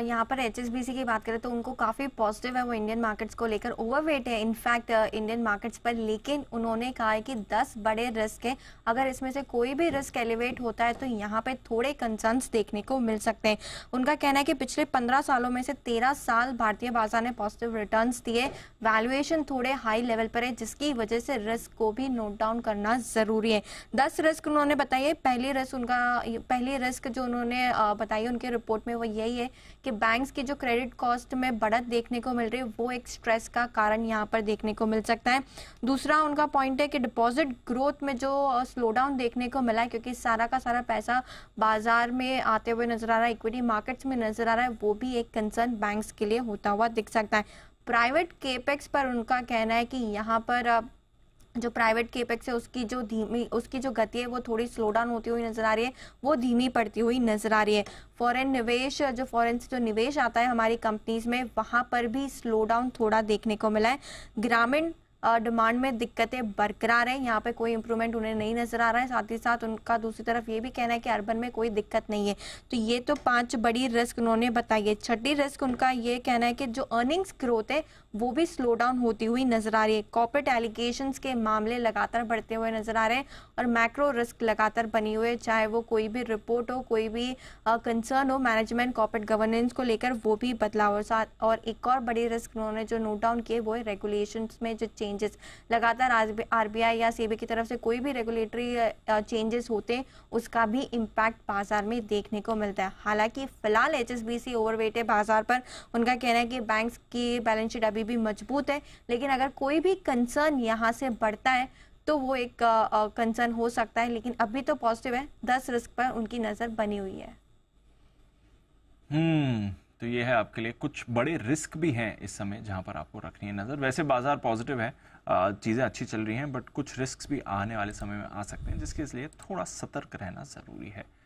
यहाँ पर एच की बात करें तो उनको काफ़ी पॉजिटिव है वो इंडियन मार्केट्स को लेकर ओवरवेट है इनफैक्ट इंडियन मार्केट्स पर लेकिन उन्होंने कहा है कि 10 बड़े रिस्क हैं अगर इसमें से कोई भी रिस्क एलिवेट होता है तो यहाँ पे थोड़े कंसर्न देखने को मिल सकते हैं उनका कहना है कि पिछले पंद्रह सालों में से तेरह साल भारतीय बाजार ने पॉजिटिव रिटर्न दिए वैल्युएशन थोड़े हाई लेवल पर है जिसकी वजह से रिस्क को भी नोट डाउन करना ज़रूरी है दस रिस्क उन्होंने बताइए पहली रिस्क उनका पहली रिस्क जो उन्होंने बताई उनके रिपोर्ट में वो यही है कि बैंक्स की जो क्रेडिट कॉस्ट में बढ़त देखने को मिल रही है वो एक स्ट्रेस का कारण यहाँ पर देखने को मिल सकता है दूसरा उनका पॉइंट है कि डिपॉजिट ग्रोथ में जो स्लो डाउन देखने को मिला है क्योंकि सारा का सारा पैसा बाजार में आते हुए नजर आ रहा है इक्विटी मार्केट्स में नजर आ रहा है वो भी एक कंसर्न बैंक्स के लिए होता हुआ दिख सकता है प्राइवेट केपेक्स पर उनका कहना है कि यहाँ पर जो प्राइवेट केपेक्स है उसकी जो धीमी उसकी जो गति है वो थोड़ी स्लो डाउन होती हुई नजर आ रही है वो धीमी पड़ती हुई नजर आ रही है फॉरेन निवेश जो फॉरेन से जो निवेश आता है हमारी कंपनीज में वहां पर भी स्लो डाउन थोड़ा देखने को मिला है ग्रामीण डिमांड में दिक्कतें बरकरार हैं यहाँ पे कोई इंप्रूवमेंट उन्हें नहीं नजर आ रहा है साथ ही साथ उनका दूसरी तरफ ये भी कहना है कि अर्बन में कोई दिक्कत नहीं है तो ये तो पांच बड़ी रिस्क उन्होंने बताई है छठी रिस्क उनका ये कहना है कि जो अर्निंग्स ग्रोथ है वो भी स्लो डाउन होती हुई नजर आ रही है कॉपरेट एलिगेशन के मामले लगातार बढ़ते हुए नजर आ रहे हैं और मैक्रो रिस्क लगातार बनी हुई है चाहे वो कोई भी रिपोर्ट हो कोई भी कंसर्न हो मैनेजमेंट कॉर्पोरेट गवर्नेंस को लेकर वो भी बदलाव साथ और एक और बड़ी रिस्क उन्होंने जो नोट डाउन किए वो है रेगुलेशन में जो चेंज चेंजेस लगातार आर बी आई या सेबी की तरफ से कोई भी रेगुलेटरी चेंजेस होते हैं उसका भी इम्पैक्ट बाजार में देखने को मिलता है हालांकि फिलहाल एच एस ओवरवेट है बाजार पर उनका कहना है कि बैंक की बैलेंस शीट अभी भी मजबूत है लेकिन अगर कोई भी कंसर्न यहाँ से बढ़ता है तो वो एक कंसर्न हो सकता है लेकिन अभी तो पॉजिटिव है दस रिस्क पर उनकी नज़र बनी हुई है हम्म hmm. तो ये है आपके लिए कुछ बड़े रिस्क भी हैं इस समय जहाँ पर आपको रखनी है नज़र वैसे बाजार पॉजिटिव है चीज़ें अच्छी चल रही हैं बट कुछ रिस्क भी आने वाले समय में आ सकते हैं जिसके इसलिए थोड़ा सतर्क रहना ज़रूरी है